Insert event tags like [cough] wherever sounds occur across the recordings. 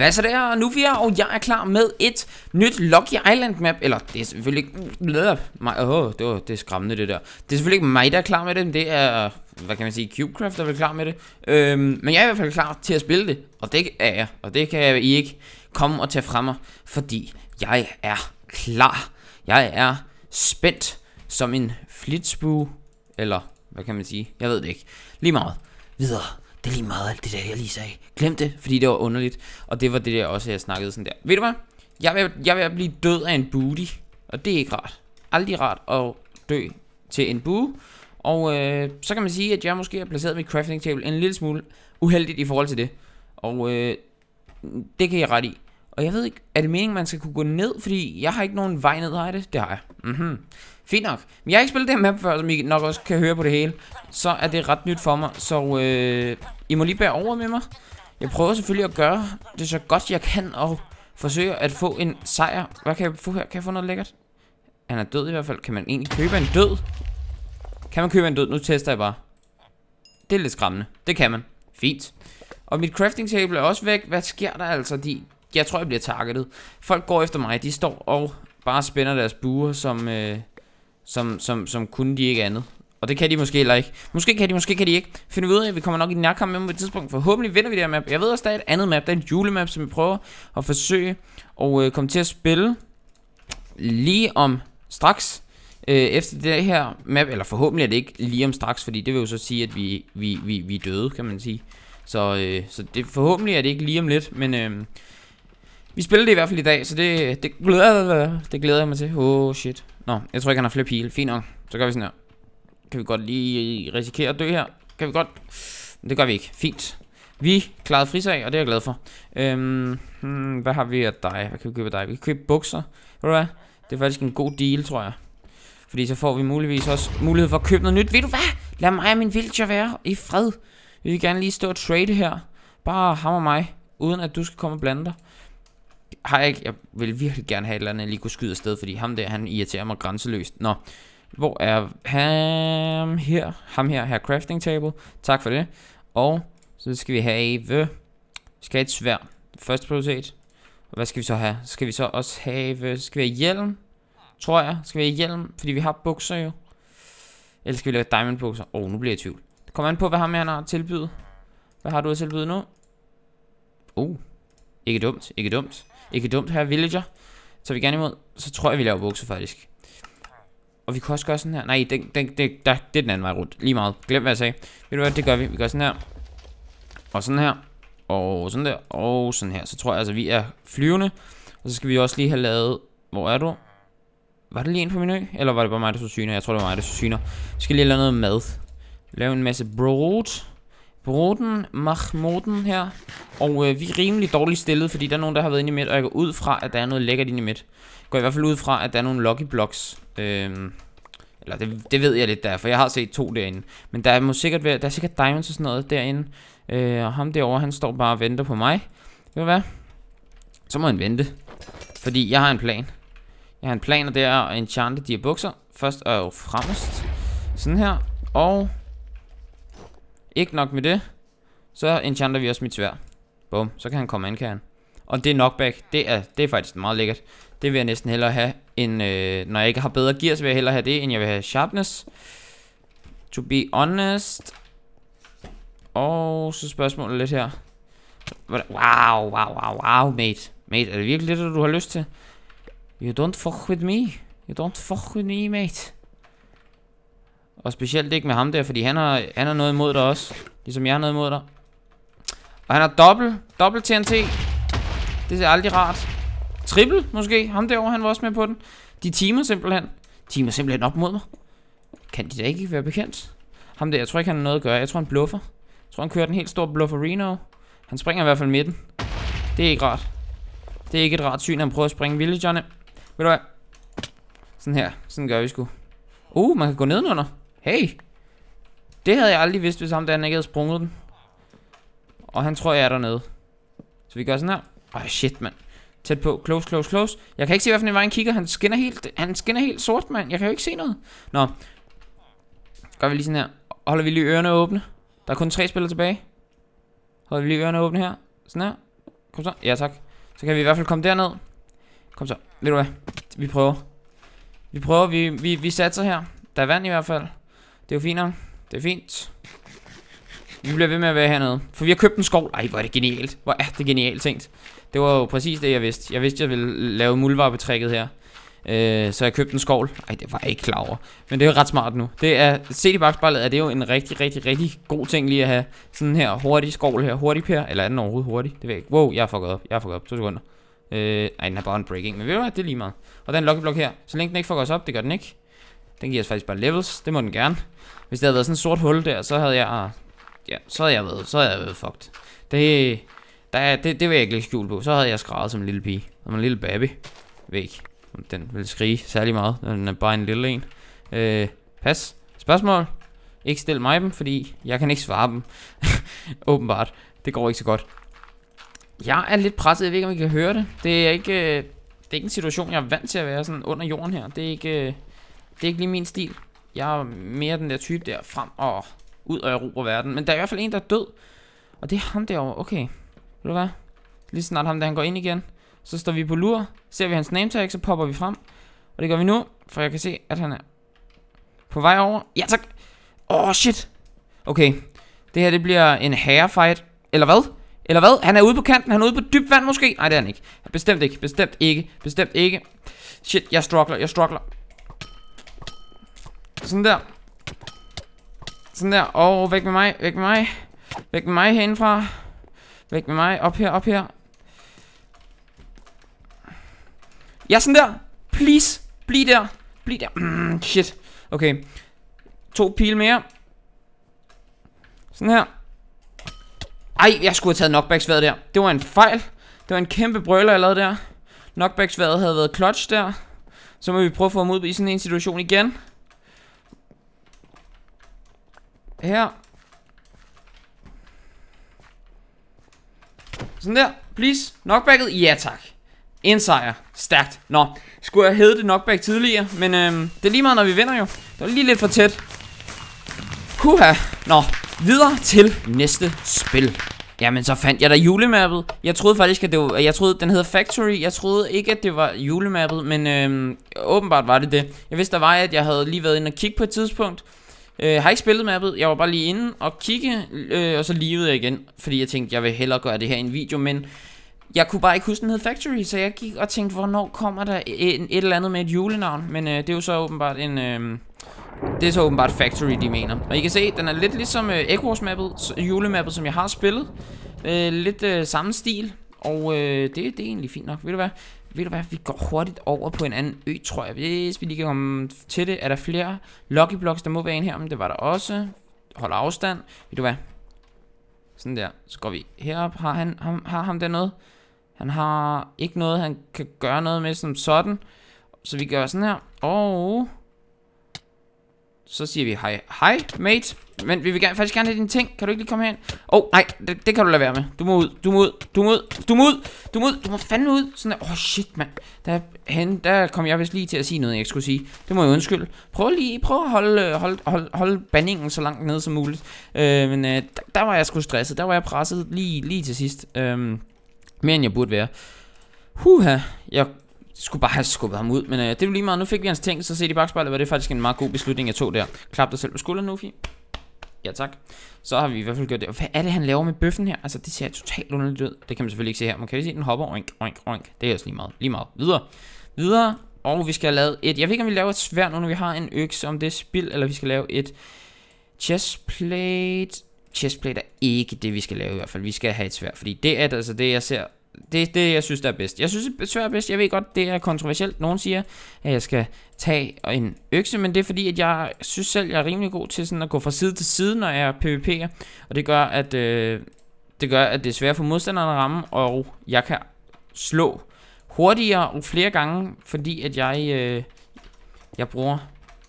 Hvad så der, nu vi er, og jeg er klar med et nyt Lucky Island map, eller det er selvfølgelig ikke, åh, oh, det, var, det er skræmmende det der. Det er selvfølgelig ikke mig, der er klar med det, det er, hvad kan man sige, Cubecraft der er klar med det. Øhm, men jeg er i hvert fald klar til at spille det, og det er jeg, og det kan I ikke komme og tage fra mig, fordi jeg er klar. Jeg er spændt som en flitsbue, eller hvad kan man sige, jeg ved det ikke. Lige meget. Videre det er lige meget alt det der, jeg lige sagde. Glem det, fordi det var underligt. Og det var det der også, jeg snakkede sådan der. Ved du hvad? Jeg vil, jeg vil blive død af en booty. Og det er ikke rart. Aldrig rart at dø til en bue. Og øh, så kan man sige, at jeg måske har placeret mit crafting table en lille smule uheldigt i forhold til det. Og øh, det kan jeg ret i. Og jeg ved ikke, er det meningen, man skal kunne gå ned? Fordi jeg har ikke nogen vej ned, har jeg det? Det har jeg. Mhm. hmm Fint nok. Men jeg har ikke spillet det her map før, som I nok også kan høre på det hele. Så er det ret nyt for mig, så øh, I må lige bære over med mig. Jeg prøver selvfølgelig at gøre det så godt jeg kan, og forsøge at få en sejr. Hvad kan jeg få her? Kan jeg få noget lækkert? Han er død i hvert fald. Kan man egentlig købe en død? Kan man købe en død? Nu tester jeg bare. Det er lidt skræmmende. Det kan man. Fint. Og mit crafting table er også væk. Hvad sker der altså? De, jeg tror, jeg bliver targetet. Folk går efter mig. De står og bare spænder deres buer som... Øh, som, som, som kunne de ikke andet. Og det kan de måske heller ikke. Måske kan de, måske kan de ikke. Finde ud af, vi kommer nok i nærkamp med dem på et tidspunkt. Forhåbentlig vinder vi det her map. Jeg ved også, der er et andet map. Der er et julemap, som vi prøver at forsøge og øh, komme til at spille lige om straks. Øh, efter det her map, eller forhåbentlig er det ikke lige om straks, fordi det vil jo så sige, at vi, vi, vi, vi er døde, kan man sige. Så, øh, så det, forhåbentlig er det ikke lige om lidt, men øh, vi spiller det i hvert fald i dag, så det, det, glæder, det glæder jeg mig til. Oh shit. Nå, jeg tror ikke, han har flere pile. Fint nok. Så gør vi sådan her. Kan vi godt lige risikere at dø her? Kan vi godt? Det gør vi ikke. Fint. Vi klarede frisag, og det er jeg glad for. Øhm, hmm, hvad har vi af dig? Hvad kan vi købe af dig? Vi kan købe bukser. Ved du hvad? Det er faktisk en god deal, tror jeg. Fordi så får vi muligvis også mulighed for at købe noget nyt. Ved du hvad? Lad mig og min villager være i fred. Vi vil gerne lige stå og trade her. Bare hammer mig, uden at du skal komme og blande dig har jeg ikke, jeg vil virkelig gerne have et eller andet, jeg lige kunne skyde afsted, fordi ham der, han irriterer mig grænseløst. Nå, hvor er ham her? Ham her, her crafting table. Tak for det. Og så skal vi have, vi skal have et svær. Første prioritet. Og hvad skal vi så have? Skal vi så også have, øh, skal vi have hjelm? Tror jeg. Skal vi have hjelm? Fordi vi har bukser jo. Eller skal vi lave diamond bukser? Åh, oh, nu bliver jeg i tvivl. Kom an på, hvad ham her har tilbydet. Hvad har du at tilbyde nu? Oh, ikke dumt, ikke dumt. Ikke dumt her, villager. Så vi gerne imod. Så tror jeg, vi laver bukser faktisk. Og vi kunne også gøre sådan her. Nej, den, den, den, der, det er den anden vej rundt. Lige meget. Glem hvad jeg sagde. Ved du hvad, det gør vi. Vi gør sådan her. Og sådan her. Og sådan der. Og sådan her. Så tror jeg altså, vi er flyvende. Og så skal vi også lige have lavet... Hvor er du? Var det lige en på min ø? Eller var det bare mig, der så syner? Jeg tror, det var mig, der så syner. Vi skal lige have lavet noget mad. Lave en masse brood. Broden Mahmoden her. Og øh, vi er rimelig dårligt stillet, fordi der er nogen, der har været inde i midt, og jeg går ud fra, at der er noget lækkert inde i midt. Går i hvert fald ud fra, at der er nogle lucky blocks. Øhm, eller det, det ved jeg lidt der, for jeg har set to derinde. Men der er, må sikkert være, der er sikkert diamonds og sådan noget derinde. Øh, og ham derovre, han står bare og venter på mig. Ved du hvad? Så må han vente. Fordi jeg har en plan. Jeg har en plan, og det er at enchante de her bukser. Først og fremmest. Sådan her. Og ikke nok med det. Så enchanter vi også mit svær. Bum, så kan han komme an, kan han. Og det knockback, det er, det er faktisk meget lækkert. Det vil jeg næsten hellere have, end, øh, når jeg ikke har bedre gear, så vil jeg hellere have det, end jeg vil have sharpness. To be honest. Og så spørgsmålet lidt her. Wow, wow, wow, wow, mate. Mate, er det virkelig det, du har lyst til? You don't fuck with me. You don't fuck with me, mate. Og specielt ikke med ham der, fordi han har, han har noget imod dig også. Ligesom jeg har noget imod dig. Og han har dobbelt, dobbelt TNT. Det er aldrig rart. Triple måske. Ham derovre, han var også med på den. De timer simpelthen. timer simpelthen op mod mig. Kan de da ikke være bekendt? Ham der, jeg tror ikke, han har noget at gøre. Jeg tror, han bluffer. Jeg tror, han kører den helt store blufferino. Han springer i hvert fald midten. Det er ikke rart. Det er ikke et rart syn, at han prøver at springe villagerne. Ved du hvad? Sådan her. Sådan gør vi sgu. Uh, man kan gå nedenunder. Hey! Det havde jeg aldrig vidst, hvis ham der ikke havde sprunget den. Og han tror, jeg er dernede. Så vi gør sådan her. Ej, shit, mand. Tæt på. Close, close, close. Jeg kan ikke se, hvad for en vej han kigger. Han skinner helt, han skinner helt sort, mand. Jeg kan jo ikke se noget. Nå. Gør vi lige sådan her. Holder vi lige ørerne åbne. Der er kun tre spillere tilbage. Holder vi lige ørerne åbne her. Sådan her. Kom så. Ja, tak. Så kan vi i hvert fald komme derned. Kom så. Ved du hvad? Vi prøver. Vi prøver. Vi, vi, vi satser her. Der er vand i hvert fald. Det er jo fint Det er fint. Vi bliver ved med at være hernede. For vi har købt en skov. Ej, hvor er det genialt. Hvor er det genialt tænkt. Det var jo præcis det, jeg vidste. Jeg vidste, jeg ville lave muldvarpetrækket her. Øh, så jeg købte en skov. Ej, det var jeg ikke klar over. Men det er jo ret smart nu. Det er, set i bagspejlet er det jo en rigtig, rigtig, rigtig god ting lige at have. Sådan her hurtig skov her. Hurtig pær. Eller er den overhovedet hurtig? Det ved jeg ikke. Wow, jeg har fucket op. Jeg har fucket op. To sekunder. Øh, ej, den er bare en breaking. Men ved du hvad? Det er lige meget. Og den lockeblok her. Så længe den ikke fucker os op, det gør den ikke. Den giver os faktisk bare levels. Det må den gerne. Hvis det havde været sådan et sort hul der, så havde jeg... Ja, så havde jeg været, så havde jeg været fucked. Det, der, det, det vil jeg ikke lægge skjul på. Så havde jeg skrevet som en lille pige. Som en lille baby. Væk. Den vil skrige særlig meget, når den er bare en lille en. Øh, pas. Spørgsmål? Ikke stil mig dem, fordi jeg kan ikke svare dem. [laughs] Åbenbart. Det går ikke så godt. Jeg er lidt presset, jeg ved ikke om I kan høre det. Det er ikke, øh, det er ikke en situation, jeg er vant til at være sådan under jorden her. Det er ikke, øh, det er ikke lige min stil. Jeg er mere den der type der frem og ud og erobre verden. Men der er i hvert fald en, der er død. Og det er ham derovre. Okay. Ved du hvad? Lige snart ham, der han går ind igen. Så står vi på lur. Ser vi hans name tag, så popper vi frem. Og det gør vi nu, for jeg kan se, at han er på vej over. Ja tak. Åh, oh, shit. Okay. Det her, det bliver en fight. Eller hvad? Eller hvad? Han er ude på kanten. Han er ude på dybt vand måske. Nej, det er han ikke. Bestemt ikke. Bestemt ikke. Bestemt ikke. Shit, jeg struggler. Jeg struggler. Sådan der. Sådan der. Og oh, væk med mig. Væk med mig. Væk med mig herindefra. Væk med mig. Op her, op her. Ja, sådan der. Please. Bliv der. Bliv der. Mm, [clears throat] shit. Okay. To pile mere. Sådan her. Ej, jeg skulle have taget knockbacksværet der. Det var en fejl. Det var en kæmpe brøler, jeg lavede der. Knockbacksværet havde været clutch der. Så må vi prøve at få ham ud i sådan en situation igen. Her. Sådan der. Please. Knockbacket. Ja tak. En sejr. Stærkt. Nå. Skulle jeg hedde det knockback tidligere, men øhm, det er lige meget, når vi vinder jo. Det var lige lidt for tæt. Kuha. Nå. Videre til næste spil. Jamen, så fandt jeg da julemappet. Jeg troede faktisk, at det var... Jeg troede, den hedder Factory. Jeg troede ikke, at det var julemappet, men øhm, åbenbart var det det. Jeg vidste, der var, at jeg havde lige været inde og kigge på et tidspunkt. Øh, har ikke spillet mappet, jeg var bare lige inde og kigge, øh, og så livede jeg igen, fordi jeg tænkte, jeg vil hellere gøre det her i en video, men jeg kunne bare ikke huske, den hed Factory, så jeg gik og tænkte, hvornår kommer der et, et eller andet med et julenavn, men øh, det er jo så åbenbart en... Øh, det er så åbenbart Factory, de mener. Og I kan se, den er lidt ligesom øh, Wars mappet julemappet, som jeg har spillet. Øh, lidt øh, samme stil, og øh, det, det er egentlig fint nok, ved du hvad? ved du hvad, vi går hurtigt over på en anden ø, tror jeg. Hvis vi lige kan komme til det. Er der flere Lucky Blocks? Der må være en her, men det var der også. Hold afstand. Ved du hvad? Sådan der. Så går vi herop. Har, han, ham, har ham der noget? Han har ikke noget, han kan gøre noget med som sådan. Så vi gør sådan her. Og så siger vi hej. Hej, mate. Men vi vil gerne, faktisk gerne have dine ting. Kan du ikke lige komme herind? Åh, oh, nej. Det, det, kan du lade være med. Du må ud. Du må ud. Du må ud. Du må ud. Du må ud. Du må fandme ud. Sådan Åh, oh, shit, mand. Der, han, der kom jeg vist lige til at sige noget, jeg skulle sige. Det må jeg undskylde. Prøv lige. Prøv at holde, øh, hold, hold, holde bandingen så langt ned som muligt. Øh, men øh, der, der, var jeg sgu stresset. Der var jeg presset lige, lige til sidst. Øh, mere end jeg burde være. Huha. Jeg skulle bare have skubbet ham ud, men øh, det er jo lige meget. Nu fik vi hans ting, så se i bagspejlet var det faktisk en meget god beslutning, jeg tog der. Klap dig selv på skulderen, Nufi. Ja tak. Så har vi i hvert fald gjort det. hvad er det, han laver med bøffen her? Altså, det ser totalt underligt ud. Det kan man selvfølgelig ikke se her. Man kan vi se, den hopper. Oink, oink, oink. Det er også lige meget. Lige meget. Videre. Videre. Og vi skal have lavet et... Jeg ved ikke, om vi laver et svær nu, når vi har en økse. Om det er spild, eller vi skal lave et chestplate. Chestplate er ikke det, vi skal lave i hvert fald. Vi skal have et svær, fordi det er altså det, jeg ser det er det, jeg synes, der er bedst. Jeg synes, svær er bedst. Jeg ved godt, det er kontroversielt. Nogen siger, at jeg skal tage en økse, men det er fordi, at jeg synes selv, jeg er rimelig god til sådan at gå fra side til side, når jeg PvP'er. Og det gør, at, øh, det gør, at det er svært for modstanderen at ramme, og jeg kan slå hurtigere og flere gange, fordi at jeg, øh, jeg bruger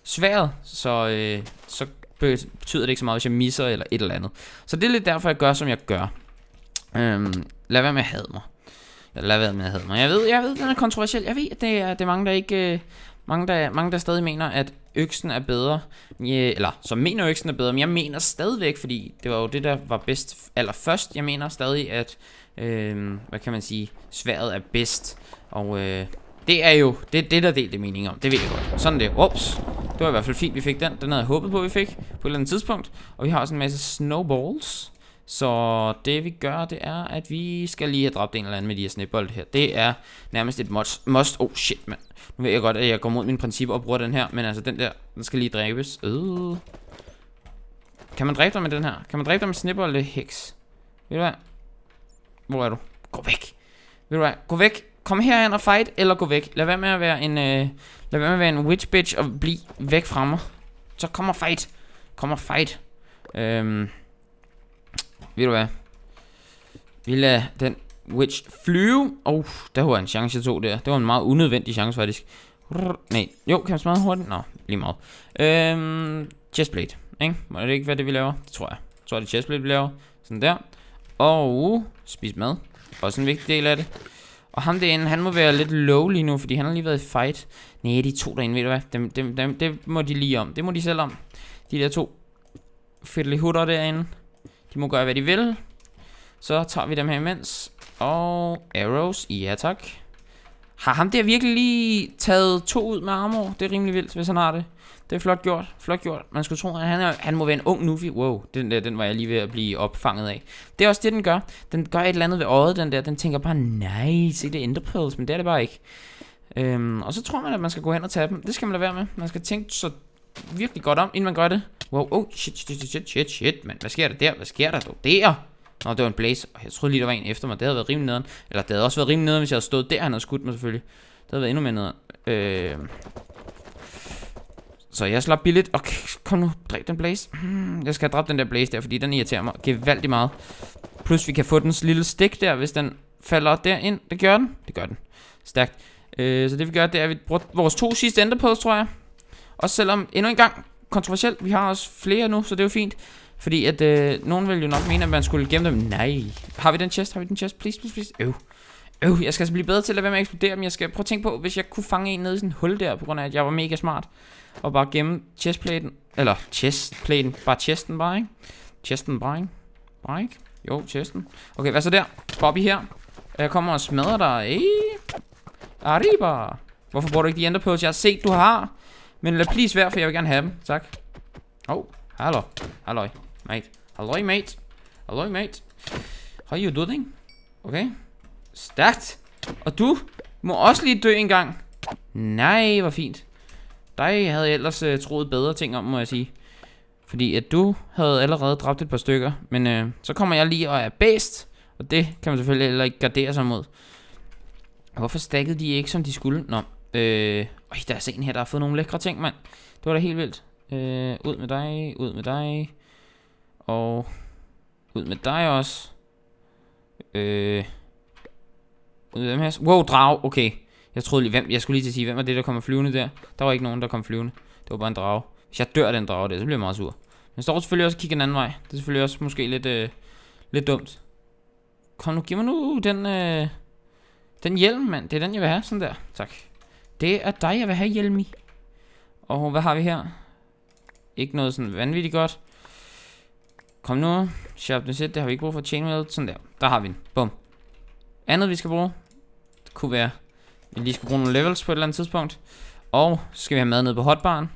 sværet, så, øh, så betyder det ikke så meget, hvis jeg misser eller et eller andet. Så det er lidt derfor, jeg gør, som jeg gør. Øhm, lad være med at hade mig lader være med at hedde Jeg ved, jeg ved, den er kontroversiel. Jeg ved, at det er, det er mange, der ikke... Øh, mange der, mange der stadig mener, at øksen er bedre, eller som mener øksen er bedre, men jeg mener stadigvæk, fordi det var jo det, der var bedst allerførst, jeg mener stadig, at, øh, hvad kan man sige, sværet er bedst, og øh, det er jo, det er det, der delte mening om, det ved jeg godt. Sådan det, ups, det var i hvert fald fint, vi fik den, den havde jeg håbet på, vi fik, på et eller andet tidspunkt, og vi har også en masse snowballs, så det vi gør, det er, at vi skal lige have dræbt en eller anden med de her snibbold her. Det er nærmest et must. must. Oh shit, mand. Nu ved jeg godt, at jeg går mod mine principper og bruger den her. Men altså, den der, den skal lige dræbes. Øh. Kan man dræbe dig med den her? Kan man dræbe dig med snibbold, øh, heks? Ved du hvad? Hvor er du? Gå væk. Ved du hvad? Gå væk. Kom herhen og fight, eller gå væk. Lad være med at være en, øh, lad være med at være en witch bitch og bliv væk fra mig. Så kom og fight. Kom og fight. Øhm ved du hvad? Vi lader den witch flyve. Oh, der var en chance, jeg tog der. Det var en meget unødvendig chance, faktisk. nej, jo, kan man smadre hurtigt? Nå, lige meget. Øhm, chestplate, ikke? Må det ikke være det, vi laver? Det tror jeg. Jeg tror, det er chestplate, vi laver. Sådan der. Og spis mad. Også en vigtig del af det. Og ham derinde, han må være lidt low lige nu, fordi han har lige været i fight. Nej, de to derinde, ved du hvad? Dem, dem, dem, det må de lige om. Det må de selv om. De der to fiddly hutter derinde. De må gøre, hvad de vil. Så tager vi dem her imens. Og arrows. Ja, tak. Har ham der virkelig lige taget to ud med armor? Det er rimelig vildt, hvis han har det. Det er flot gjort. Flot gjort. Man skulle tro, at han, er, han må være en ung Nuffy. Wow, den der, den var jeg lige ved at blive opfanget af. Det er også det, den gør. Den gør et eller andet ved øjet, den der. Den tænker bare, nej, se det er men det er det bare ikke. Øhm, og så tror man, at man skal gå hen og tage dem. Det skal man lade være med. Man skal tænke så virkelig godt om, inden man gør det. Wow, oh, shit, shit, shit, shit, shit, shit, mand. Hvad sker der der? Hvad sker der dog der? Nå, det var en blaze. Jeg troede lige, der var en efter mig. Det havde været rimelig nederen. Eller det havde også været rimelig nederen, hvis jeg havde stået der, han havde skudt mig selvfølgelig. Det havde været endnu mere nederen. Øh... Så jeg slap billigt. Og okay, kom nu, dræb den blaze. Hmm, jeg skal have dræbt den der blaze der, fordi den irriterer mig gevaldigt meget. Plus vi kan få dens lille stik der, hvis den falder derind. Det gør den. Det gør den. Stærkt. Øh, så det vi gør, det er, at vi bruger vores to sidste enderpods, tror jeg. Og selvom, endnu en gang, kontroversielt, vi har også flere nu, så det er jo fint. Fordi at, øh, nogen vil jo nok mene, at man skulle gemme dem. Nej. Har vi den chest? Har vi den chest? Please, please, please. Øv. Øv, jeg skal altså blive bedre til at lade være med at eksplodere dem. Jeg skal prøve at tænke på, hvis jeg kunne fange en nede i sådan en hul der, på grund af, at jeg var mega smart. Og bare gemme chestpladen. Eller chestpladen. Bare chesten bare, ikke? Chesten bare, ikke? Bare, ikke? Jo, chesten. Okay, hvad så der? Bobby her. Jeg kommer og smadrer dig. Ej. Arriba. Hvorfor bruger du ikke de enderpearls? Jeg har set, du har. Men lad please være, for jeg vil gerne have dem. Tak. Oh, hallo. Halløj, mate. Halløj, mate. Halløj, mate. How you doing? Okay. Stærkt. Og du må også lige dø en gang. Nej, hvor fint. Dig havde jeg ellers uh, troet bedre ting om, må jeg sige. Fordi at du havde allerede dræbt et par stykker. Men uh, så kommer jeg lige og er bæst. Og det kan man selvfølgelig heller ikke gardere sig mod. Hvorfor stakkede de ikke, som de skulle? Nå, øh, Øj, der er en her, der har fået nogle lækre ting, mand. Det var da helt vildt. Øh, ud med dig, ud med dig. Og ud med dig også. Øh, ud med dem her. Wow, drag, okay. Jeg troede lige, hvem, jeg skulle lige til at sige, hvem var det, der kommer flyvende der? Der var ikke nogen, der kom flyvende. Det var bare en drage. Hvis jeg dør af den drage der, så bliver jeg meget sur. Men står selvfølgelig også og kigger en anden vej. Det er selvfølgelig også måske lidt, øh, lidt dumt. Kom nu, giv mig nu den, øh, den hjelm, mand. Det er den, jeg vil have. Sådan der. Tak. Det er dig, jeg vil have, i. Og hvad har vi her? Ikke noget sådan vanvittigt godt. Kom nu. Sharpness 1, det har vi ikke brug for. Chainmail, sådan der. Der har vi den. Bum. Andet vi skal bruge, det kunne være, at vi lige skal bruge nogle levels på et eller andet tidspunkt. Og så skal vi have mad nede på hotbaren.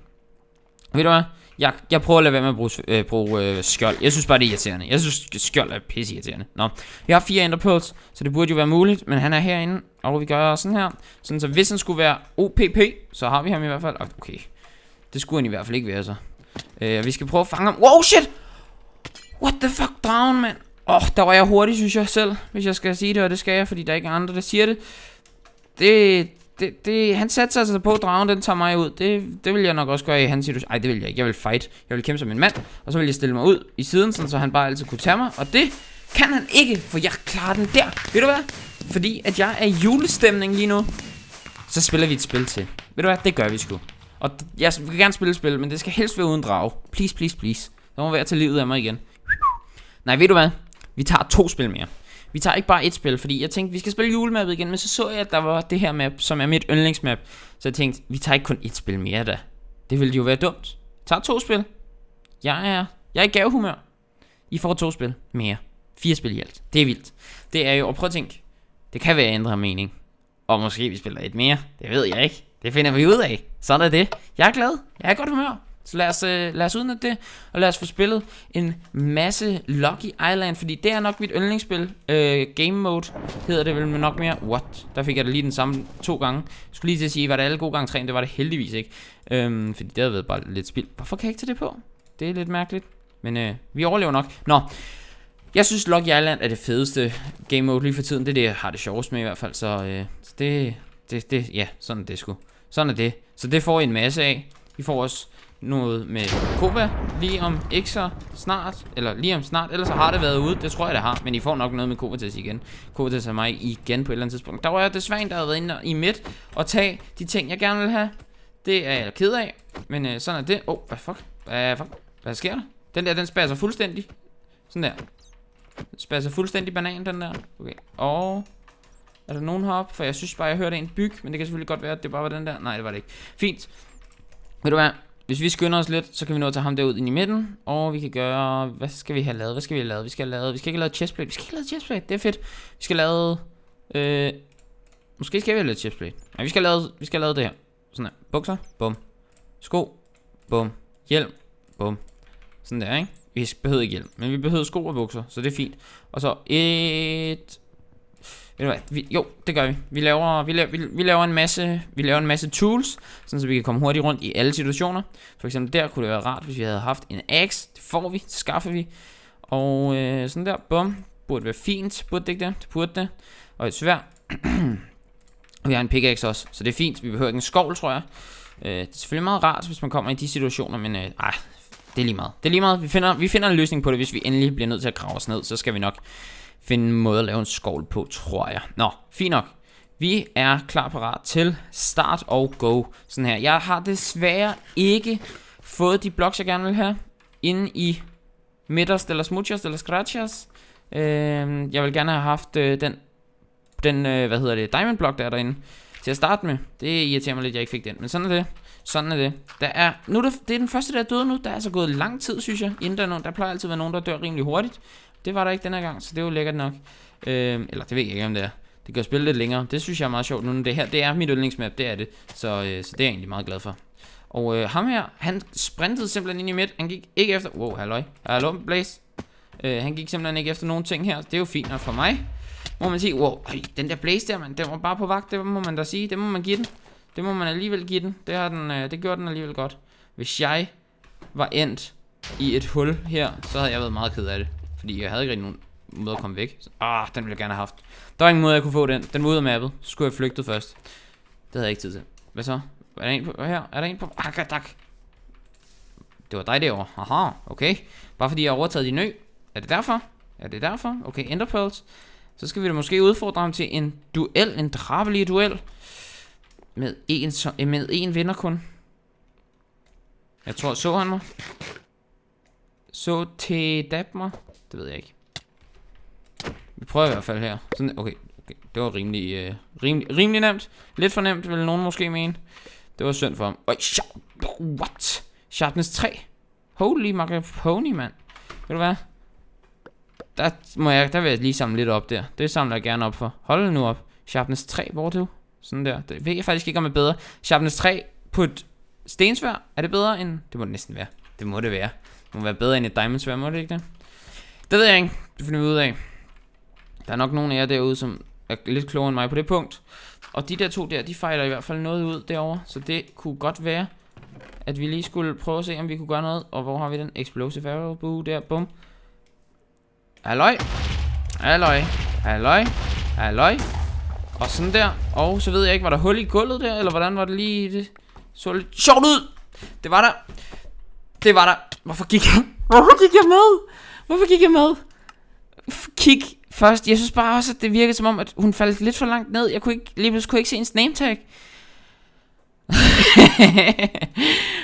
Ved du hvad? Jeg, jeg prøver at lade være med at bruge, øh, bruge øh, skjold. Jeg synes bare, det er irriterende. Jeg synes, skjold er pisse irriterende. Nå, vi har fire enderpearls, så det burde jo være muligt. Men han er herinde, og vi gør sådan her. Sådan, så hvis han skulle være OPP, så har vi ham i hvert fald. Ah, okay, det skulle han i hvert fald ikke være, så. Øh, vi skal prøve at fange ham. Wow, shit! What the fuck, dragen, mand? Åh, oh, der var jeg hurtig, synes jeg selv. Hvis jeg skal sige det, og det skal jeg, fordi der ikke er andre, der siger det. Det, det, det, han satte sig altså på, at dragen den tager mig ud. Det, det vil jeg nok også gøre i hans situation. Ej, det vil jeg ikke. Jeg vil fight. Jeg vil kæmpe som en mand. Og så vil jeg stille mig ud i siden, sådan, så han bare altid kunne tage mig. Og det kan han ikke, for jeg klarer den der. Ved du hvad? Fordi at jeg er i julestemning lige nu. Så spiller vi et spil til. Ved du hvad? Det gør vi sgu. Og jeg vil gerne spille et spil, men det skal helst være uden drage. Please, please, please. Der må være til livet af mig igen. Nej, ved du hvad? Vi tager to spil mere. Vi tager ikke bare et spil, fordi jeg tænkte, vi skal spille julemappet igen, men så så jeg, at der var det her map, som er mit yndlingsmap. Så jeg tænkte, vi tager ikke kun et spil mere da. Det ville jo være dumt. Tag tager to spil. Jeg er, jeg er i gavehumør. I får to spil mere. Fire spil i alt. Det er vildt. Det er jo, og prøv at tænke, det kan være, ændre mening. Og måske vi spiller et mere. Det ved jeg ikke. Det finder vi ud af. Sådan er det. Jeg er glad. Jeg er godt humør. Så lad os, øh, lad os udnytte det, og lad os få spillet en masse Lucky Island, fordi det er nok mit yndlingsspil. Øh, game mode hedder det vel nok mere. What? Der fik jeg da lige den samme to gange. Jeg skulle lige til at sige, var det alle gode gange tre, det var det heldigvis ikke. Øh, fordi det havde været bare lidt spild. Hvorfor kan jeg ikke tage det på? Det er lidt mærkeligt. Men øh, vi overlever nok. Nå. Jeg synes Lucky Island er det fedeste game mode lige for tiden. Det er det, jeg har det sjovest med i hvert fald. Så, øh, så det, det, det, ja, sådan er det sgu. Sådan er det. Så det får I en masse af. I får også noget med Kova lige om ikke så snart, eller lige om snart, ellers har det været ude, det tror jeg det har, men I får nok noget med sig igen. Kovatis og mig igen på et eller andet tidspunkt. Der var jeg desværre en, der havde været inde i midt og tage de ting, jeg gerne vil have. Det er jeg ked af, men øh, sådan er det. Åh, oh, hvad fuck? Hvad fuck? Hvad sker der? Den der, den spasser fuldstændig. Sådan der. Den fuldstændig banan, den der. Okay, og... Er der nogen heroppe? For jeg synes bare, jeg hørte en byg, men det kan selvfølgelig godt være, at det bare var den der. Nej, det var det ikke. Fint. Ved du hvad? Hvis vi skynder os lidt, så kan vi nå at tage ham derud ind i midten. Og vi kan gøre... Hvad skal vi have lavet? Hvad skal vi have lavet? Vi skal have lavet... Vi skal ikke have lavet chestplate. Vi skal ikke have lavet chestplate. Det er fedt. Vi skal have lavet... Øh, måske skal vi have lavet chestplate. Nej, vi skal have lavet, vi skal have lavet det her. Sådan her. Bukser. Bum. Sko. Bum. Hjelm. Bum. Sådan der, ikke? Vi behøver ikke hjelm. Men vi behøver sko og bukser. Så det er fint. Og så et ved du hvad? Vi, jo, det gør vi. Vi laver, vi, laver, vi, vi laver en masse, vi laver en masse tools, sådan så vi kan komme hurtigt rundt i alle situationer. For eksempel der kunne det være rart, hvis vi havde haft en axe. Det får vi, det skaffer vi. Og øh, sådan der, bum. Burde være fint, burde det ikke det? Det burde det. Og et svær. [clears throat] vi har en pickaxe også, så det er fint. Vi behøver ikke en skovl, tror jeg. Øh, det er selvfølgelig meget rart, hvis man kommer i de situationer, men øh, ej, det er lige meget. Det er lige meget. Vi finder, vi finder en løsning på det, hvis vi endelig bliver nødt til at grave os ned, så skal vi nok finde en måde at lave en skål på, tror jeg. Nå, fint nok. Vi er klar parat til start og go. Sådan her. Jeg har desværre ikke fået de blocks, jeg gerne vil have. Inde i midters, eller smutchers eller scratchers. Øh, jeg vil gerne have haft øh, den, den øh, hvad hedder det, diamond block der er derinde. Til at starte med. Det irriterer mig lidt, at jeg ikke fik den. Men sådan er det. Sådan er det. Der er, nu er det, det er den første, der er død nu. Der er altså gået lang tid, synes jeg, inden der er nogen. Der plejer altid at være nogen, der dør rimelig hurtigt. Det var der ikke den her gang, så det er jo lækkert nok. Øh, eller det ved jeg ikke, om det er. Det gør spille lidt længere. Det synes jeg er meget sjovt nu. Det her det er mit yndlingsmap, det er det. Så, øh, så det er jeg egentlig meget glad for. Og øh, ham her, han sprintede simpelthen ind i midt. Han gik ikke efter... Wow, halløj. Hallo, Blaze. Øh, han gik simpelthen ikke efter nogen ting her. Det er jo fint nok for mig. Må man sige, wow, øj, den der Blaze der, man, den var bare på vagt. Det må man da sige. Det må man give den. Det må man alligevel give den. Det, har den, øh, det gjorde den alligevel godt. Hvis jeg var endt i et hul her, så havde jeg været meget ked af det. Fordi jeg havde ikke rigtig nogen måde at komme væk. Så, ah, den ville jeg gerne have haft. Der var ingen måde, jeg kunne få den. Den var ude af mappet. Så skulle jeg flygte først. Det havde jeg ikke tid til. Hvad så? Er der en på her? Er der en på? Ah, tak. Det var dig derovre. Aha, okay. Bare fordi jeg har overtaget din ø. Er det derfor? Er det derfor? Okay, Enderpearls. Så skal vi da måske udfordre ham til en duel, en drabelig duel. Med en, eh, med en vinder kun. Jeg tror, så han mig. Så til mig. Det ved jeg ikke. Vi prøver i hvert fald her. Sådan, okay, okay. det var rimelig, øh, rimelig, rimelig nemt. Lidt for nemt, ville nogen måske mene. Det var synd for ham. Oj, what? Sharpness 3. Holy macaroni, mand. Ved du hvad? Der, må jeg, der vil jeg lige samle lidt op der. Det samler jeg gerne op for. Hold nu op. Sharpness 3, hvor er du? Sådan der. Det ved jeg faktisk ikke, om det er bedre. Sharpness 3 på et stensvær. Er det bedre end... Det må det næsten være. Det må det være. Det må være bedre end et diamondsvær, må det ikke det? Det ved jeg ikke. Det finder vi ud af. Der er nok nogen af jer derude, som er lidt klogere end mig på det punkt. Og de der to der, de fejler i hvert fald noget ud derovre. Så det kunne godt være, at vi lige skulle prøve at se, om vi kunne gøre noget. Og hvor har vi den? Explosive arrow boo der. Bum. Halløj. Halløj. Halløj. Halløj. Og sådan der. Og så ved jeg ikke, var der hul i gulvet der? Eller hvordan var det lige? Det så lidt sjovt ud. Det var der. Det var der. Hvorfor gik jeg? [laughs] Hvorfor gik jeg med? Hvorfor gik jeg med? Kig først. Jeg synes bare også, at det virkede som om, at hun faldt lidt for langt ned. Jeg kunne ikke, lige pludselig kunne ikke se hendes name tag. [laughs]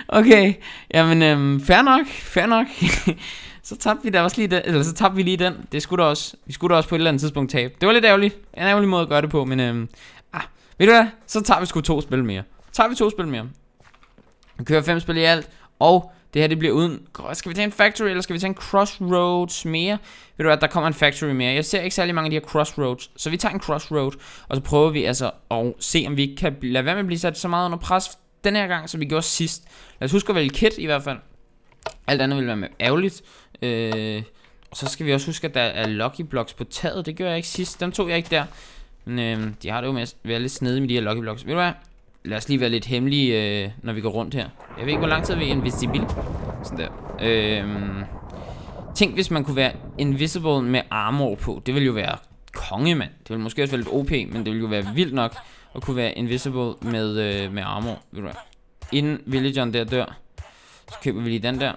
okay, jamen øhm, fair nok, fair nok. [laughs] så tabte vi da også lige den, eller så tabte vi lige den. Det skulle da også, vi skulle da også på et eller andet tidspunkt tabe. Det var lidt ærgerligt, en ærgerlig måde at gøre det på, men øhm, ah, ved du hvad, så tager vi sgu to spil mere. Så tager vi to spil mere. Vi kører fem spil i alt, og det her, det bliver uden... Skal vi tage en factory, eller skal vi tage en crossroads mere? Ved du hvad, der kommer en factory mere. Jeg ser ikke særlig mange af de her crossroads. Så vi tager en crossroad, og så prøver vi altså at se, om vi ikke kan lade være med at blive sat så meget under pres den her gang, som vi gjorde sidst. Lad os huske at vælge kit i hvert fald. Alt andet vil være med ærgerligt. Øh, og så skal vi også huske, at der er lucky blocks på taget. Det gjorde jeg ikke sidst. Dem tog jeg ikke der. Men øh, de har det jo med at være lidt snede med de her lucky blocks. Ved du hvad? lad os lige være lidt hemmelige, øh, når vi går rundt her. Jeg ved ikke, hvor lang tid vi er invisible. Sådan der. Øhm, tænk, hvis man kunne være invisible med armor på. Det ville jo være konge, mand. Det ville måske også være lidt OP, men det ville jo være vildt nok at kunne være invisible med, øh, med armor. Ved du hvad? Inden villageren der dør, så køber vi lige den der.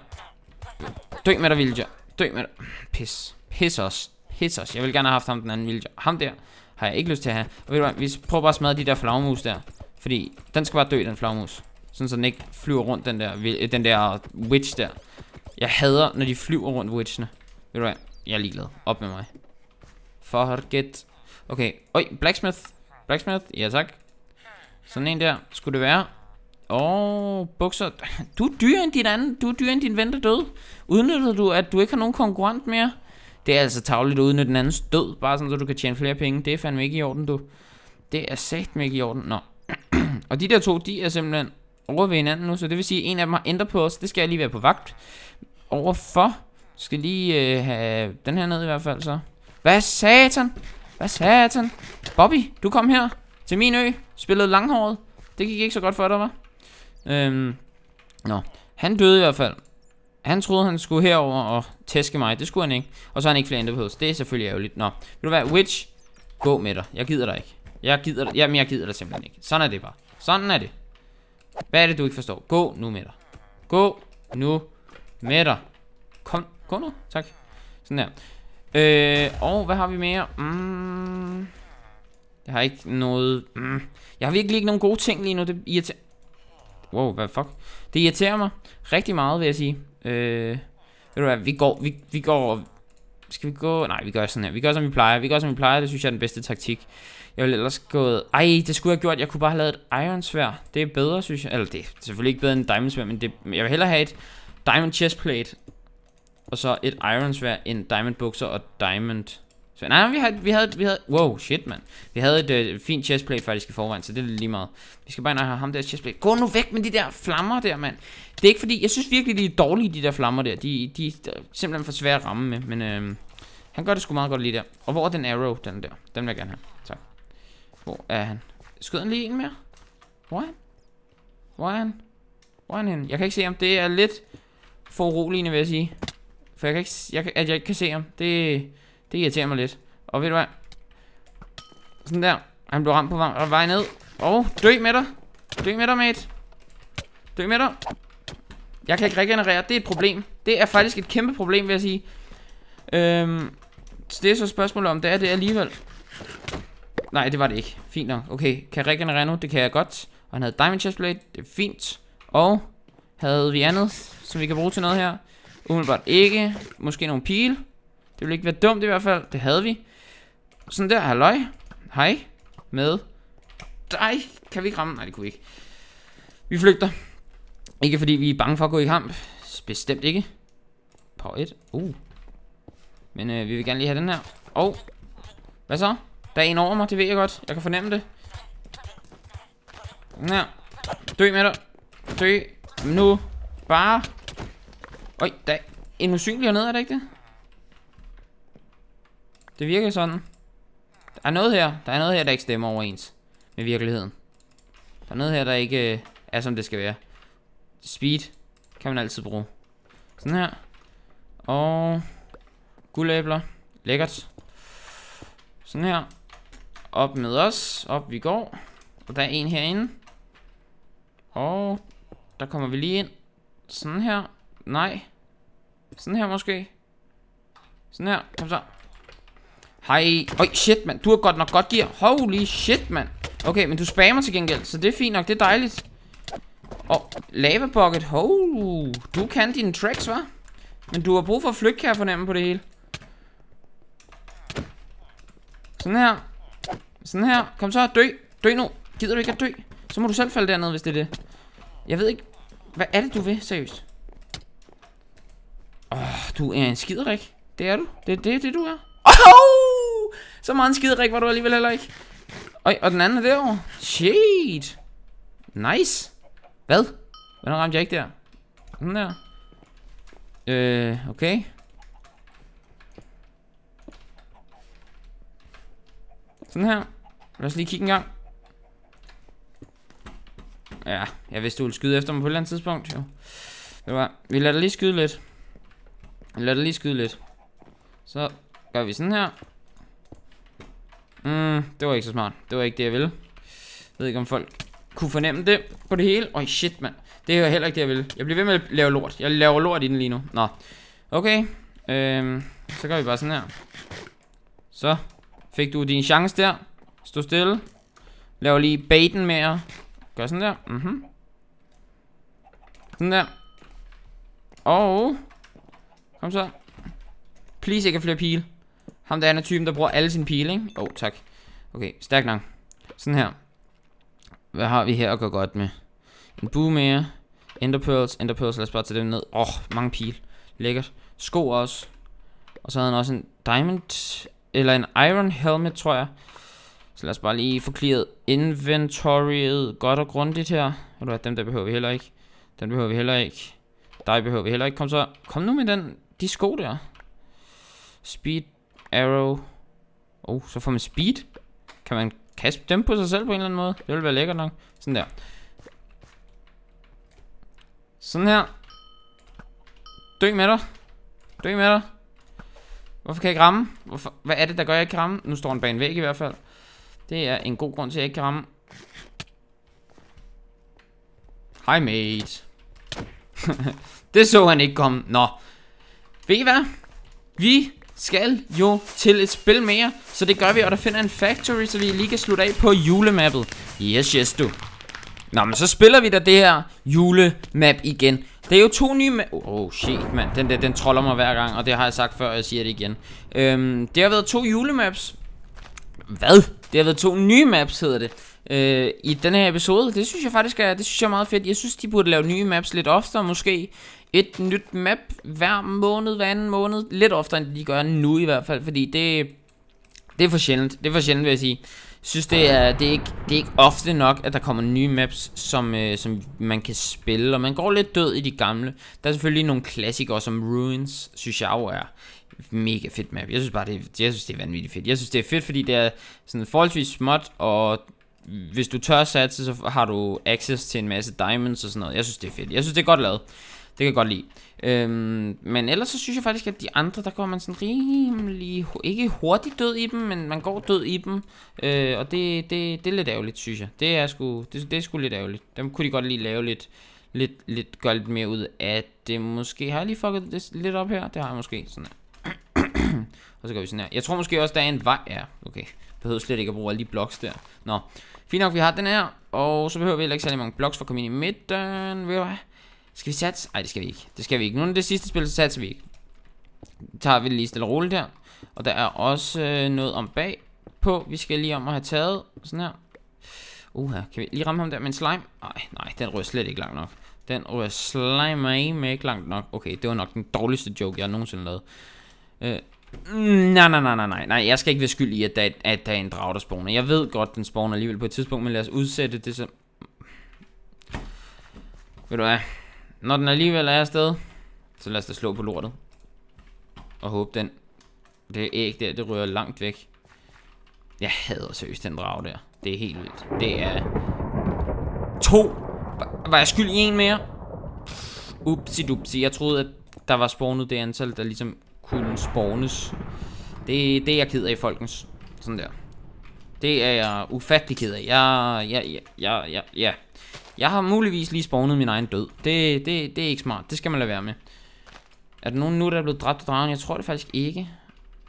Dø med dig, villager. Dø med dig. Piss. Piss os. Piss os. Jeg vil gerne have haft ham den anden villager. Ham der har jeg ikke lyst til at have. Og ved du hvad, vi prøver bare at smadre de der flagmus der. Fordi den skal bare dø, den flagmus. Sådan så den ikke flyver rundt, den der, øh, den der witch der. Jeg hader, når de flyver rundt witchene. Ved du hvad? Jeg er ligeglad. Op med mig. Forget. Okay. Oj, blacksmith. Blacksmith. Ja, tak. Sådan en der. Skulle det være? Åh, oh, bukser. Du er dyrere end din anden. Du er dyrere end din ven, der døde. Udnytter du, at du ikke har nogen konkurrent mere? Det er altså tavligt at udnytte den andens død, bare sådan, så du kan tjene flere penge. Det er fandme ikke i orden, du. Det er sagt ikke i orden. Nå, [clears throat] og de der to, de er simpelthen over ved hinanden nu, så det vil sige, at en af dem har ændret på os. Det skal jeg lige være på vagt overfor. Skal lige øh, have den her ned i hvert fald så. Hvad satan? Hvad satan? Bobby, du kom her til min ø. Spillede langhåret. Det gik ikke så godt for dig, var? Øhm, nå. Han døde i hvert fald. Han troede, han skulle herover og tæske mig. Det skulle han ikke. Og så har han ikke flere ændret på os. Det er selvfølgelig ærgerligt. Nå. Vil du være Witch? Gå med dig. Jeg gider dig ikke. Jeg gider dig. Jamen, jeg gider dig simpelthen ikke. Sådan er det bare. Sådan er det. Hvad er det, du ikke forstår? Gå nu med dig. Gå nu med dig. Kom, gå nu. Tak. Sådan der. Øh, og hvad har vi mere? Mm, jeg har ikke noget... Mm, jeg har virkelig ikke nogen gode ting lige nu. Det irriterer... Wow, hvad fuck? Det irriterer mig rigtig meget, vil jeg sige. Øh, ved du hvad, vi går... Vi, vi går... Skal vi gå? Nej, vi gør sådan her. Vi gør, som vi plejer. Vi gør, som vi plejer. Det synes jeg er den bedste taktik. Jeg ville ellers gået... Ej, det skulle jeg have gjort. Jeg kunne bare have lavet et iron sværd. Det er bedre, synes jeg. Eller det er selvfølgelig ikke bedre end sværd, men det... jeg vil hellere have et diamond chestplate. Og så et iron sværd, en diamond bukser og diamond... Så, nej, vi havde, vi havde, vi havde, wow, shit, mand. Vi havde et øh, fint chestplate faktisk i forvejen, så det er lige meget. Vi skal bare ind og have ham der chestplate. Gå nu væk med de der flammer der, mand. Det er ikke fordi, jeg synes virkelig, de er dårlige, de der flammer der. De, de, de er simpelthen for svære at ramme med, men øh, han gør det sgu meget godt lige der. Og hvor er den arrow, den der? Den vil jeg gerne have. Tak. Hvor er han? Skød han lige en mere? Hvor er han? Hvor er han? Hvor er han henne? Jeg kan ikke se ham. Det er lidt for uroligende, vil jeg sige. For jeg kan ikke, jeg at jeg ikke kan se ham. Det, det irriterer mig lidt. Og ved du hvad? Sådan der. Han blev ramt på vej, ned. Og oh, dø med dig. Dø med dig, mate. Dø med dig. Jeg kan ikke regenerere. Det er et problem. Det er faktisk et kæmpe problem, vil jeg sige. Øhm, det er så spørgsmålet om, det er det alligevel nej, det var det ikke. Fint nok. Okay, kan jeg regenerere nu? Det kan jeg godt. Og han havde Diamond Chestplate. Det er fint. Og havde vi andet, som vi kan bruge til noget her? Umiddelbart ikke. Måske nogle pile. Det ville ikke være dumt i hvert fald. Det havde vi. Sådan der, halløj. Hej. Med dig. Kan vi ikke ramme? Nej, det kunne vi ikke. Vi flygter. Ikke fordi vi er bange for at gå i kamp. Bestemt ikke. På et. Uh. Men øh, vi vil gerne lige have den her. Og. Hvad så? Der er en over mig, det ved jeg godt. Jeg kan fornemme det. Ja. Dø med dig. Dø. Nu. Bare. Oj, der er en usynlig hernede, er det ikke det? Det virker sådan. Der er noget her. Der er noget her, der ikke stemmer overens med virkeligheden. Der er noget her, der ikke øh, er, som det skal være. Speed kan man altid bruge. Sådan her. Og guldæbler. Lækkert. Sådan her. Op med os. Op vi går. Og der er en herinde. Og der kommer vi lige ind. Sådan her. Nej. Sådan her måske. Sådan her. Kom så. Hej. Oj, shit, mand. Du har godt nok godt gear. Holy shit, mand. Okay, men du spammer til gengæld, så det er fint nok. Det er dejligt. Og lava bucket. Oh, du kan dine tracks, var. Men du har brug for flygte, kan jeg fornemme på det hele. Sådan her. Sådan her. Kom så, dø. Dø nu. Gider du ikke at dø? Så må du selv falde derned, hvis det er det. Jeg ved ikke... Hvad er det, du vil, seriøst? Åh, oh, du er en skiderik. Det er du. Det er det, det du er. Oh! Så meget en skiderik var du alligevel heller ikke. Og, og den anden er derovre. Shit. Nice. Hvad? Hvordan ramte jeg ikke der? Sådan der. Øh, okay. Sådan her. Lad os lige kigge en gang. Ja, jeg vidste, du ville skyde efter mig på et eller andet tidspunkt, jo. Det var, vi lader det lige skyde lidt. Vi lader det lige skyde lidt. Så gør vi sådan her. Mm, det var ikke så smart. Det var ikke det, jeg ville. Jeg ved ikke, om folk kunne fornemme det på det hele. Oj, oh, shit, mand. Det er heller ikke det, jeg ville. Jeg bliver ved med at lave lort. Jeg laver lort i den lige nu. Nå. Okay. Øhm, så gør vi bare sådan her. Så fik du din chance der. Stå stille. Lav lige baiten med jer. Gør sådan der. Mhm. Mm sådan der. Og... Kom så. Please ikke flere pile. Ham der er en typen, der bruger alle sine pile, ikke? Åh, oh, tak. Okay, stærk nok. Sådan her. Hvad har vi her at gøre godt med? En bue mere. Ender pearls, ender pearls. Lad os bare tage dem ned. Åh, oh, mange pile. Lækkert. Sko også. Og så havde han også en diamond... Eller en iron helmet, tror jeg. Så lad os bare lige få clearet inventoryet godt og grundigt her. Eller du hvad, dem der behøver vi heller ikke. Dem behøver vi heller ikke. Dig behøver vi heller ikke. Kom så. Kom nu med den, de sko der. Speed, arrow. Oh, så får man speed. Kan man kaste dem på sig selv på en eller anden måde? Det ville være lækkert nok. Sådan der. Sådan her. Dø med dig. Dø med dig. Hvorfor kan jeg ikke ramme? Hvorfor? Hvad er det, der gør, jeg ikke kan ramme? Nu står en bag en væg i hvert fald. Det er en god grund til, at jeg ikke kan ramme. Hej mate. [laughs] det så han ikke komme. Nå. Ved I hvad? Vi skal jo til et spil mere, så det gør vi, og der finder en factory, så vi lige kan slutte af på julemappet. Yes, yes du. Nå, men så spiller vi da det her julemap igen. Det er jo to nye Oh shit, mand. Den, den, den troller mig hver gang, og det har jeg sagt før, og jeg siger det igen. Øhm, det har været to julemaps. Hvad? Det har været to nye maps, hedder det, øh, i den her episode. Det synes jeg faktisk er, det synes jeg er meget fedt. Jeg synes, de burde lave nye maps lidt oftere, måske et nyt map hver måned, hver anden måned. Lidt oftere, end de gør nu i hvert fald, fordi det, det er for sjældent. Det er for sjældent, vil jeg sige. Jeg synes, det er, det er, ikke, det er ikke ofte nok, at der kommer nye maps, som, øh, som man kan spille. Og man går lidt død i de gamle. Der er selvfølgelig nogle klassikere, som Ruins, synes jeg jo er mega fedt map. Jeg synes bare, det, er, jeg synes, det er vanvittigt fedt. Jeg synes, det er fedt, fordi det er sådan forholdsvis småt, og hvis du tør satse, så har du access til en masse diamonds og sådan noget. Jeg synes, det er fedt. Jeg synes, det er godt lavet. Det kan jeg godt lide. Øhm, men ellers så synes jeg faktisk, at de andre, der går man sådan rimelig, ikke hurtigt død i dem, men man går død i dem. Øh, og det, det, det er lidt ærgerligt, synes jeg. Det er sgu, det, det er sgu lidt ærgerligt. Dem kunne de godt lige lave lidt, lidt, lidt, gøre lidt mere ud af det. Måske har jeg lige fucket det lidt op her. Det har jeg måske sådan her. Og så går vi sådan her. Jeg tror måske også, der er en vej. Ja, okay. Behøver slet ikke at bruge alle de blocks der. Nå. Fint nok, vi har den her. Og så behøver vi heller ikke særlig mange blocks for at komme ind i midten. Ved du hvad? Skal vi satse? Nej, det skal vi ikke. Det skal vi ikke. Nu er det sidste spil, så satser vi ikke. Tager vi lige stille og roligt der. Og der er også øh, noget om bag på. Vi skal lige om at have taget. Sådan her. Uha, kan vi lige ramme ham der med en slime? Nej, nej, den rører slet ikke langt nok. Den rører slime af med ikke langt nok. Okay, det var nok den dårligste joke, jeg nogensinde lavede. Øh, Mm, nej, nej, nej, nej, nej, nej, jeg skal ikke være skyld i, at der, at der er en drag, der spawner. Jeg ved godt, den spawner alligevel på et tidspunkt, men lad os udsætte det så... Ved du hvad? Når den alligevel er afsted, så lad os da slå på lortet. Og håbe den... Det er ikke der, det rører langt væk. Jeg hader seriøst den drag der. Det er helt vildt. Det er... To! Var jeg skyld i en mere? Upsi dupsi. Jeg troede, at der var spawnet det antal, der ligesom kunne spawnes. Det, det er jeg ked af, folkens. Sådan der. Det er jeg ufattelig ked af. Jeg, jeg, jeg, jeg, jeg, jeg. jeg har muligvis lige spawnet min egen død. Det, det, det er ikke smart. Det skal man lade være med. Er der nogen nu, der er blevet dræbt af dragen? Jeg tror det faktisk ikke.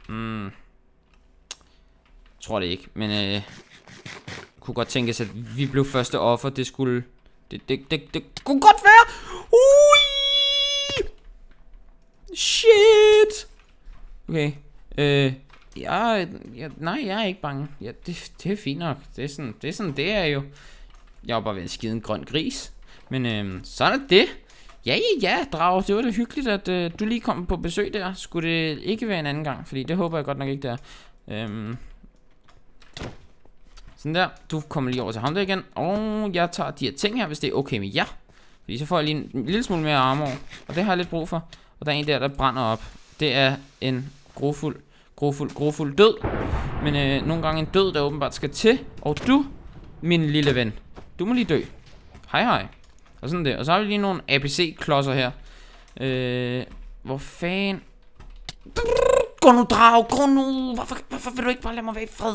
Mm. Jeg tror det ikke, men øh, kunne godt tænkes, at vi blev første offer. Det skulle... det, det, det, det kunne godt være! Uh, Shit! Okay. Øh, jeg, jeg, nej, jeg er ikke bange. Ja, det, det er fint nok. Det er, sådan, det er sådan, det er jo. Jeg var bare ved at skide en grøn gris. Men øh, sådan er det. Ja, ja, ja, Drag. Det var da hyggeligt, at øh, du lige kom på besøg der. Skulle det ikke være en anden gang? Fordi det håber jeg godt nok ikke, der. Øh, Sådan der. Du kommer lige over til ham der igen. Og jeg tager de her ting her, hvis det er okay med jer. Fordi så får jeg lige en, en lille smule mere armor. Og det har jeg lidt brug for. Og der er en der, der brænder op. Det er en grofuld, grofuld, grofuld død. Men øh, nogle gange en død, der åbenbart skal til. Og du, min lille ven, du må lige dø. Hej hej. Og sådan der. Og så har vi lige nogle ABC-klodser her. Øh, hvor fanden... Gå nu, drag, gå nu. Hvorfor, hvorfor vil du ikke bare lade mig være i fred?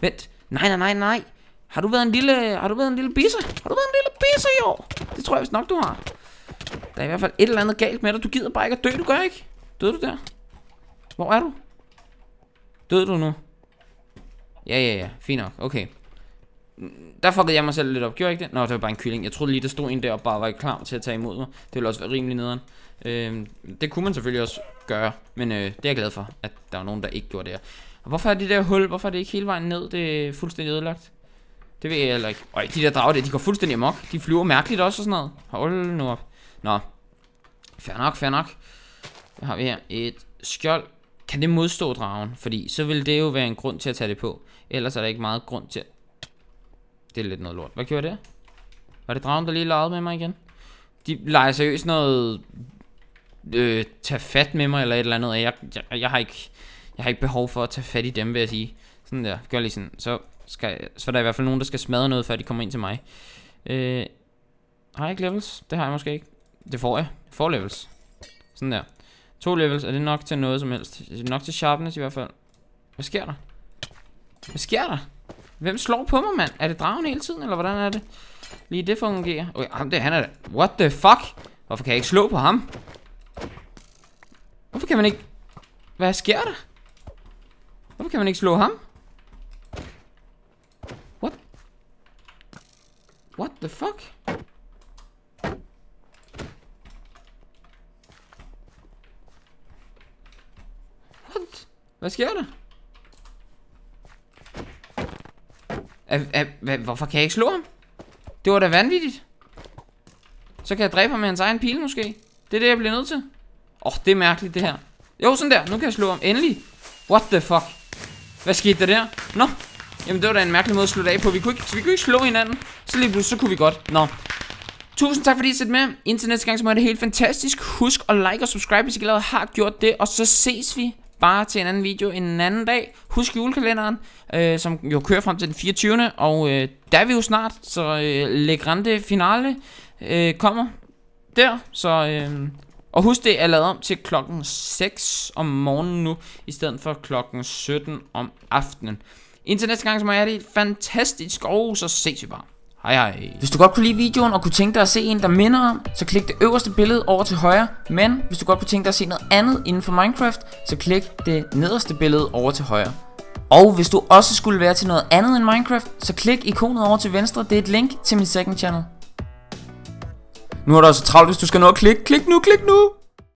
Vent. Nej, nej, nej, nej. Har du været en lille, har du været en lille bisse? Har du været en lille bisse i år? Det tror jeg vist nok, du har. Der er i hvert fald et eller andet galt med dig. Du gider bare ikke at dø, du gør ikke. Døde du der? Hvor er du? Døde du nu? Ja, ja, ja. Fint nok. Okay. Der fuckede jeg mig selv lidt op. Gjorde jeg ikke det? Nå, det var bare en kylling. Jeg troede lige, der stod en der og bare var ikke klar til at tage imod mig. Det ville også være rimelig nederen. Øh, det kunne man selvfølgelig også gøre. Men øh, det er jeg glad for, at der var nogen, der ikke gjorde det her. Og hvorfor er det der hul? Hvorfor er det ikke hele vejen ned? Det er fuldstændig ødelagt. Det ved jeg heller ikke. Øj, de der drager der, de går fuldstændig amok. De flyver mærkeligt også og sådan noget. Hold nu op. Nå. Fair nok, fair nok. Hvad har vi her? Et skjold. Kan det modstå dragen? Fordi så vil det jo være en grund til at tage det på. Ellers er der ikke meget grund til at... Det er lidt noget lort. Hvad gjorde det? Var det dragen, der lige legede med mig igen? De leger seriøst noget... Øh, tage fat med mig eller et eller andet. Jeg, jeg, jeg, har ikke, jeg har ikke behov for at tage fat i dem, vil jeg sige. Sådan der. Gør lige sådan. Så, skal, så er der i hvert fald nogen, der skal smadre noget, før de kommer ind til mig. Øh, har jeg ikke levels? Det har jeg måske ikke. Det får jeg. Four levels. Sådan der. To levels, er det nok til noget som helst? Er det nok til sharpness i hvert fald? Hvad sker der? Hvad sker der? Hvem slår på mig, mand? Er det dragen hele tiden, eller hvordan er det? Lige det fungerer. Okay, ham det, han er der. What the fuck? Hvorfor kan jeg ikke slå på ham? Hvorfor kan man ikke... Hvad sker der? Hvorfor kan man ikke slå ham? What? What the fuck? Hvad sker der? Er, er, hvad, hvorfor kan jeg ikke slå ham? Det var da vanvittigt. Så kan jeg dræbe ham med hans egen pil måske. Det er det, jeg bliver nødt til. Åh, oh, det er mærkeligt det her. Jo, sådan der. Nu kan jeg slå ham. Endelig. What the fuck? Hvad skete der der? Nå. Jamen, det var da en mærkelig måde at slutte af på. Vi kunne ikke, vi kunne ikke slå hinanden. Så lige pludselig, så kunne vi godt. Nå. Tusind tak fordi I sidder med. Indtil næste gang, så må det helt fantastisk. Husk at like og subscribe, hvis I allerede har gjort det. Og så ses vi bare til en anden video en anden dag. Husk julekalenderen, øh, som jo kører frem til den 24. Og øh, der er vi jo snart, så øh, Le Grande Finale øh, kommer der. Så, øh, og husk, det er lavet om til klokken 6 om morgenen nu, i stedet for klokken 17 om aftenen. Indtil næste gang, så må jeg have det fantastisk, og så ses vi bare. Hej hej. Hvis du godt kunne lide videoen og kunne tænke dig at se en, der minder om, så klik det øverste billede over til højre. Men hvis du godt kunne tænke dig at se noget andet inden for Minecraft, så klik det nederste billede over til højre. Og hvis du også skulle være til noget andet end Minecraft, så klik ikonet over til venstre. Det er et link til min second channel. Nu er der også travlt, hvis du skal nå at klikke. Klik nu, klik nu!